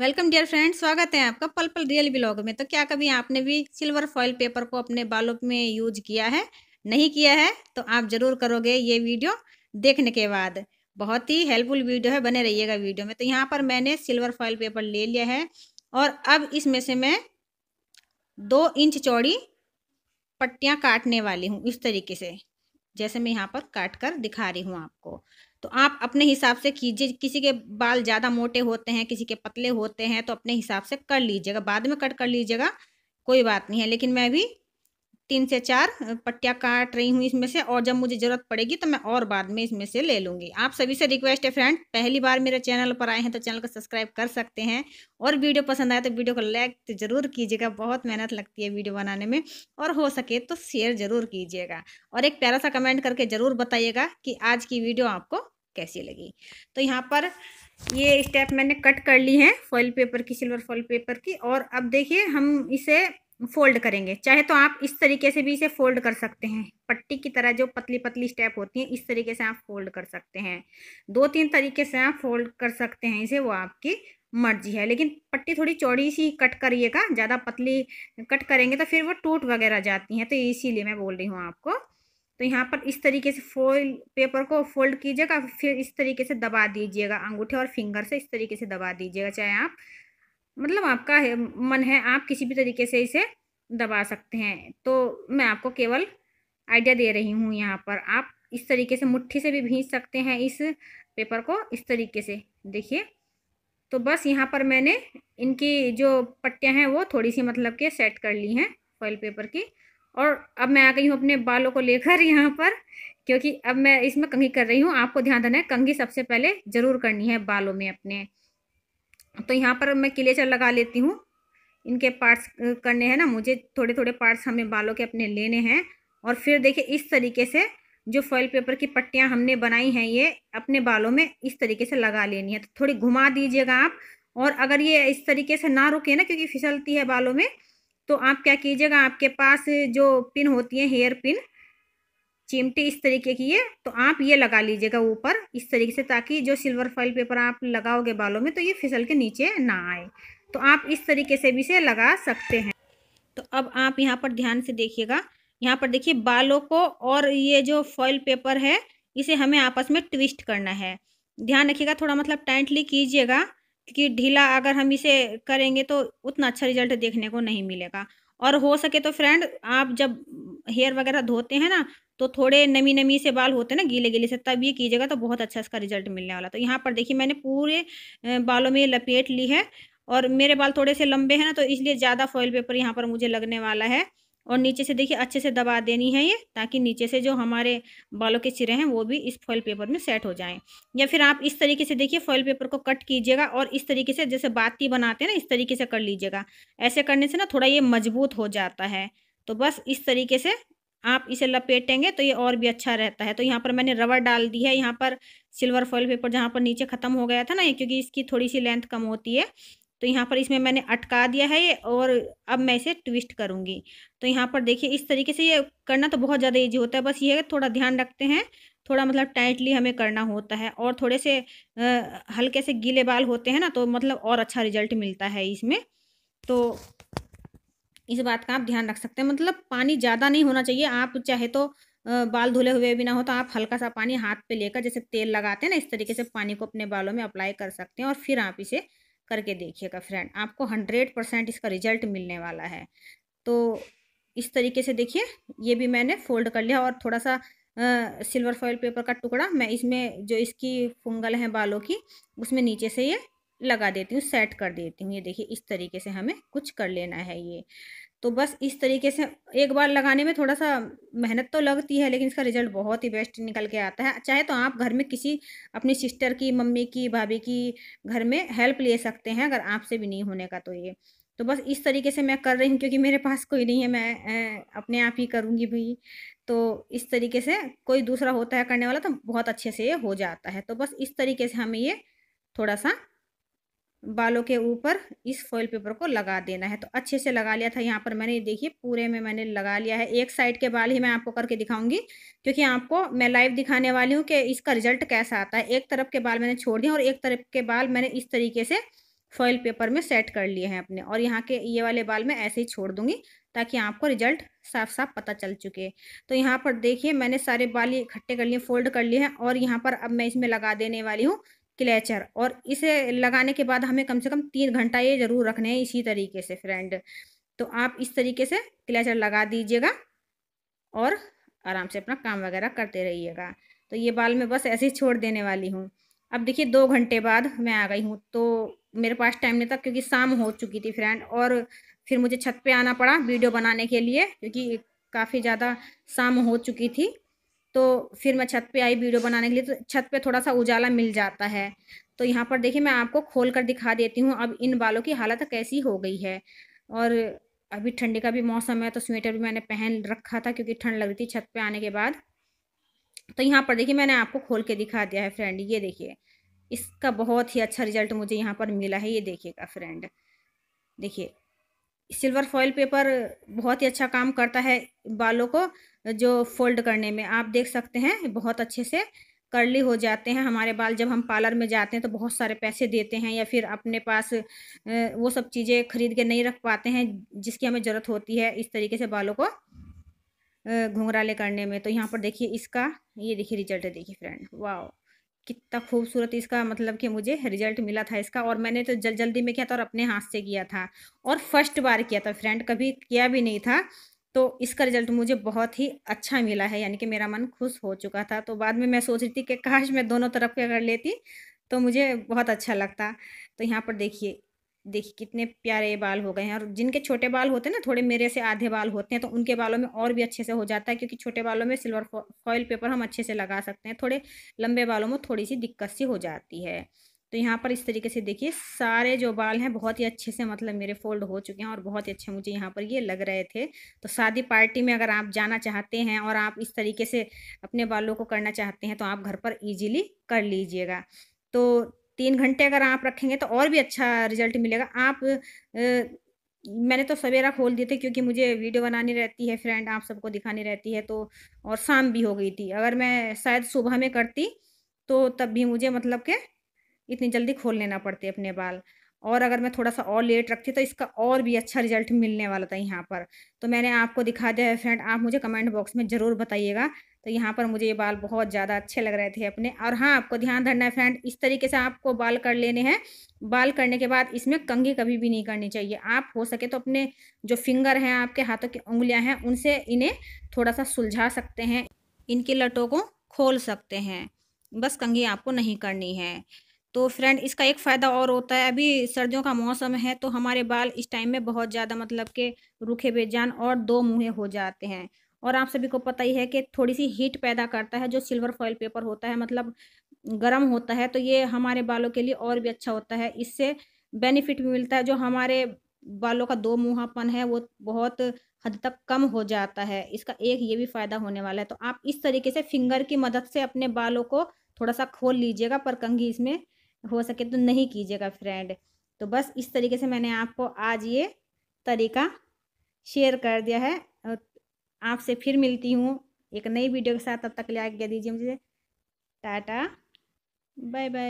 welcome dear friend स्वागत है आपका पल पल रियल ब्लॉग में तो क्या कभी आपने भी सिल्वर फॉइल पेपर को अपने बालों में यूज किया है नहीं किया है तो आप ज़रूर करोगे ये वीडियो देखने के बाद बहुत ही हेल्पफुल वीडियो है बने रहिएगा वीडियो में तो यहाँ पर मैंने सिल्वर फॉइल पेपर ले लिया है और अब इसमें से मैं दो इंच चौड़ी पट्टियाँ काटने वाली हूँ इस तरीके से जैसे मैं यहाँ पर काट कर दिखा रही हूँ आपको तो आप अपने हिसाब से कीजिए किसी के बाल ज़्यादा मोटे होते हैं किसी के पतले होते हैं तो अपने हिसाब से कर लीजिएगा बाद में कट कर लीजिएगा कोई बात नहीं है लेकिन मैं भी तीन से चार पट्टियाँ काट रही हूँ इसमें से और जब मुझे ज़रूरत पड़ेगी तो मैं और बाद में इसमें से ले लूँगी आप सभी से रिक्वेस्ट है फ्रेंड पहली बार मेरे चैनल पर आए हैं तो चैनल को सब्सक्राइब कर सकते हैं और वीडियो पसंद आए तो वीडियो को लाइक तो ज़रूर कीजिएगा बहुत मेहनत लगती है वीडियो बनाने में और हो सके तो शेयर ज़रूर कीजिएगा और एक प्यारा सा कमेंट करके ज़रूर बताइएगा कि आज की वीडियो आपको कैसी लगी तो यहाँ पर ये स्टेप मैंने कट कर ली है फॉइल पेपर की सिल्वर फॉइल पेपर की और अब देखिए हम इसे फोल्ड करेंगे चाहे तो आप इस तरीके से भी इसे फोल्ड कर सकते हैं पट्टी की तरह जो पतली पतली स्टेप होती है इस तरीके से आप फोल्ड कर सकते हैं दो तीन तरीके से आप फोल्ड कर सकते हैं इसे वो आपकी मर्जी है लेकिन पट्टी थोड़ी चौड़ी सी कट करिएगा ज़्यादा पतली कट करेंगे तो फिर वो टूट वगैरह जाती हैं तो इसीलिए मैं बोल रही हूँ आपको तो यहाँ पर इस तरीके से फोल्ड पेपर को फोल्ड कीजिएगा फिर इस तरीके से दबा दीजिएगा अंगूठे और फिंगर से इस तरीके से दबा दीजिएगा चाहे आप मतलब आपका है, मन है आप किसी भी तरीके से इसे दबा सकते हैं तो मैं आपको केवल आइडिया दे रही हूँ यहाँ पर आप इस तरीके से मुट्ठी से भी भींच सकते हैं इस पेपर को इस तरीके से देखिए तो बस यहाँ पर मैंने इनकी जो पट्टियाँ हैं वो थोड़ी सी मतलब के सेट कर ली हैं फॉइल पेपर की और अब मैं आ गई हूँ अपने बालों को लेकर यहाँ पर क्योंकि अब मैं इसमें कंघी कर रही हूँ आपको ध्यान देना है कंघी सबसे पहले ज़रूर करनी है बालों में अपने तो यहाँ पर मैं क्लेचर लगा लेती हूँ इनके पार्ट्स करने हैं ना मुझे थोड़े थोड़े पार्ट्स हमें बालों के अपने लेने हैं और फिर देखिए इस तरीके से जो फॉइल पेपर की पट्टियाँ हमने बनाई हैं ये अपने बालों में इस तरीके से लगा लेनी है तो थोड़ी घुमा दीजिएगा आप और अगर ये इस तरीके से ना रुके ना क्योंकि फिसलती है बालों में तो आप क्या कीजिएगा आपके पास जो पिन होती है हेयर पिन चिमटी इस तरीके की है तो आप ये लगा लीजिएगा ऊपर इस तरीके से ताकि जो सिल्वर फॉइल पेपर आप लगाओगे बालों में तो ये फिसल के नीचे ना आए तो आप इस तरीके से भी इसे लगा सकते हैं तो अब आप यहाँ पर ध्यान से देखिएगा यहाँ पर देखिए बालों को और ये जो फॉइल पेपर है इसे हमें आपस में ट्विस्ट करना है ध्यान रखिएगा थोड़ा मतलब टाइटली कीजिएगा क्योंकि ढीला अगर हम इसे करेंगे तो उतना अच्छा रिजल्ट देखने को नहीं मिलेगा और हो सके तो फ्रेंड आप जब हेयर वगैरह धोते हैं ना तो थोड़े नमी नमी से बाल होते हैं ना गीले गीले से तब ये कीजिएगा तो बहुत अच्छा इसका रिजल्ट मिलने वाला तो यहाँ पर देखिए मैंने पूरे बालों में लपेट ली है और मेरे बाल थोड़े से लंबे हैं ना तो इसलिए ज़्यादा फॉइल पेपर यहाँ पर मुझे लगने वाला है और नीचे से देखिए अच्छे से दबा देनी है ये ताकि नीचे से जो हमारे बालों के चिरे हैं वो भी इस फॉइल पेपर में सेट हो जाएं या फिर आप इस तरीके से देखिए फॉइल पेपर को कट कीजिएगा और इस तरीके से जैसे बाती बनाते हैं ना इस तरीके से कर लीजिएगा ऐसे करने से ना थोड़ा ये मजबूत हो जाता है तो बस इस तरीके से आप इसे लपेटेंगे तो ये और भी अच्छा रहता है तो यहाँ पर मैंने रबर डाल दी है यहाँ पर सिल्वर फॉइल पेपर जहाँ पर नीचे ख़त्म हो गया था ना क्योंकि इसकी थोड़ी सी लेंथ कम होती है तो यहाँ पर इसमें मैंने अटका दिया है ये और अब मैं इसे ट्विस्ट करूँगी तो यहाँ पर देखिए इस तरीके से ये करना तो बहुत ज़्यादा ईजी होता है बस ये थोड़ा ध्यान रखते हैं थोड़ा मतलब टाइटली हमें करना होता है और थोड़े से आ, हल्के से गीले बाल होते हैं ना तो मतलब और अच्छा रिजल्ट मिलता है इसमें तो इस बात का आप ध्यान रख सकते हैं मतलब पानी ज़्यादा नहीं होना चाहिए आप चाहे तो बाल धुले हुए भी ना हो तो आप हल्का सा पानी हाथ पे लेकर जैसे तेल लगाते हैं ना इस तरीके से पानी को अपने बालों में अप्लाई कर सकते हैं और फिर आप इसे करके देखिएगा फ्रेंड आपको हंड्रेड परसेंट इसका रिजल्ट मिलने वाला है तो इस तरीके से देखिए ये भी मैंने फोल्ड कर लिया और थोड़ा सा आ, सिल्वर फॉयल पेपर का टुकड़ा मैं इसमें जो इसकी फुंगल है बालों की उसमें नीचे से ये लगा देती हूँ सेट कर देती हूँ ये देखिए इस तरीके से हमें कुछ कर लेना है ये तो बस इस तरीके से एक बार लगाने में थोड़ा सा मेहनत तो लगती है लेकिन इसका रिजल्ट बहुत ही बेस्ट निकल के आता है चाहे तो आप घर में किसी अपनी सिस्टर की मम्मी की भाभी की घर में हेल्प ले सकते हैं अगर आपसे भी नहीं होने का तो ये तो बस इस तरीके से मैं कर रही हूँ क्योंकि मेरे पास कोई नहीं है मैं अपने आप ही करूँगी भाई तो इस तरीके से कोई दूसरा होता है करने वाला तो बहुत अच्छे से ये हो जाता है तो बस इस तरीके से हमें ये थोड़ा सा बालों के ऊपर इस फॉइल पेपर को लगा देना है तो अच्छे से लगा लिया था यहाँ पर मैंने देखिए पूरे में मैंने लगा लिया है एक साइड के बाल ही मैं आपको करके दिखाऊंगी क्योंकि आपको मैं लाइव दिखाने वाली हूँ कि इसका रिजल्ट कैसा आता है एक तरफ के बाल मैंने छोड़ दिया और एक तरफ के बाल मैंने इस तरीके से फॉइल पेपर में सेट कर लिए हैं अपने और यहाँ के ये वाले बाल मैं ऐसे ही छोड़ दूंगी ताकि आपको रिजल्ट साफ साफ पता चल चुके तो यहाँ पर देखिए मैंने सारे बाल इकट्ठे कर लिए फोल्ड कर लिए हैं और यहाँ पर अब मैं इसमें लगा देने वाली हूँ क्लेचर अच्छा और इसे लगाने के बाद हमें कम से कम तीन घंटा ये ज़रूर रखने हैं इसी तरीके से फ्रेंड तो आप इस तरीके से क्लेचर लगा दीजिएगा और आराम से अपना काम वगैरह करते रहिएगा तो ये बाल मैं बस ऐसे ही छोड़ देने वाली हूँ अब देखिए दो घंटे बाद मैं आ गई हूँ तो मेरे पास टाइम नहीं था क्योंकि शाम हो चुकी थी फ्रेंड और फिर मुझे छत पे आना पड़ा वीडियो बनाने के लिए क्योंकि काफ़ी ज़्यादा शाम हो चुकी थी तो फिर मैं छत पे आई वीडियो बनाने के लिए तो छत पे थोड़ा सा उजाला मिल जाता है तो यहाँ पर देखिए मैं आपको खोल कर दिखा देती हूँ अब इन बालों की हालत कैसी हो गई है और अभी ठंडी का भी मौसम है तो स्वेटर भी मैंने पहन रखा था क्योंकि ठंड लग रही थी छत पे आने के बाद तो यहाँ पर देखिए मैंने आपको खोल के दिखा दिया है फ्रेंड ये देखिए इसका बहुत ही अच्छा रिजल्ट मुझे यहाँ पर मिला है ये देखिएगा फ्रेंड देखिए सिल्वर फॉइल पेपर बहुत ही अच्छा काम करता है बालों को जो फोल्ड करने में आप देख सकते हैं बहुत अच्छे से करली हो जाते हैं हमारे बाल जब हम पार्लर में जाते हैं तो बहुत सारे पैसे देते हैं या फिर अपने पास वो सब चीज़ें खरीद के नहीं रख पाते हैं जिसकी हमें ज़रूरत होती है इस तरीके से बालों को घुंघराले करने में तो यहाँ पर देखिए इसका ये देखिए रिजल्ट है देखिए फ्रेंड वाह कितना खूबसूरत इसका मतलब कि मुझे रिजल्ट मिला था इसका और मैंने तो जल जल्दी में किया था और अपने हाथ से किया था और फर्स्ट बार किया था फ्रेंड कभी किया भी नहीं था तो इसका रिजल्ट मुझे बहुत ही अच्छा मिला है यानी कि मेरा मन खुश हो चुका था तो बाद में मैं सोच रही थी कि काश मैं दोनों तरफ के अगर लेती तो मुझे बहुत अच्छा लगता तो यहाँ पर देखिए देखिए कितने प्यारे बाल हो गए हैं और जिनके छोटे बाल होते हैं ना थोड़े मेरे से आधे बाल होते हैं तो उनके बालों में और भी अच्छे से हो जाता है क्योंकि छोटे बालों में सिल्वर फॉइल पेपर हम अच्छे से लगा सकते हैं थोड़े लंबे बालों में थोड़ी सी दिक्कत सी हो जाती है तो यहाँ पर इस तरीके से देखिए सारे जो बाल हैं बहुत ही अच्छे से मतलब मेरे फोल्ड हो चुके हैं और बहुत ही अच्छे मुझे यहाँ पर ये लग रहे थे तो शादी पार्टी में अगर आप जाना चाहते हैं और आप इस तरीके से अपने बालों को करना चाहते हैं तो आप घर पर ईजिली कर लीजिएगा तो तीन घंटे अगर आप रखेंगे तो और भी अच्छा रिजल्ट मिलेगा आप आ, मैंने तो सवेरा खोल दिए थे क्योंकि मुझे वीडियो बनानी रहती है फ्रेंड आप सबको दिखानी रहती है तो और शाम भी हो गई थी अगर मैं शायद सुबह में करती तो तब भी मुझे मतलब के इतनी जल्दी खोल लेना पड़ते अपने बाल और अगर मैं थोड़ा सा और लेट रखती तो इसका और भी अच्छा रिजल्ट मिलने वाला था यहाँ पर तो मैंने आपको दिखा दिया है फ्रेंड आप मुझे कमेंट बॉक्स में ज़रूर बताइएगा तो यहाँ पर मुझे ये बाल बहुत ज़्यादा अच्छे लग रहे थे अपने और हाँ आपको ध्यान रखना है फ्रेंड इस तरीके से आपको बाल कर लेने हैं बाल करने के बाद इसमें कंघी कभी भी नहीं करनी चाहिए आप हो सके तो अपने जो फिंगर हैं आपके हाथों की उंगलियाँ हैं उनसे इन्हें थोड़ा सा सुलझा सकते हैं इनके लटों को खोल सकते हैं बस कंघी आपको नहीं करनी है तो फ्रेंड इसका एक फ़ायदा और होता है अभी सर्दियों का मौसम है तो हमारे बाल इस टाइम में बहुत ज़्यादा मतलब के रूखे बेजान और दो मुँहे हो जाते हैं और आप सभी को पता ही है कि थोड़ी सी हीट पैदा करता है जो सिल्वर फॉयल पेपर होता है मतलब गर्म होता है तो ये हमारे बालों के लिए और भी अच्छा होता है इससे बेनिफिट भी मिलता है जो हमारे बालों का दो मुहापन है वो बहुत हद तक कम हो जाता है इसका एक ये भी फ़ायदा होने वाला है तो आप इस तरीके से फिंगर की मदद से अपने बालों को थोड़ा सा खोल लीजिएगा पर कंघी इसमें हो सके तो नहीं कीजिएगा फ्रेंड तो बस इस तरीके से मैंने आपको आज ये तरीका शेयर कर दिया है आपसे फिर मिलती हूँ एक नई वीडियो के साथ तब तक ले आज्ञा दीजिए मुझे टाटा बाय बाय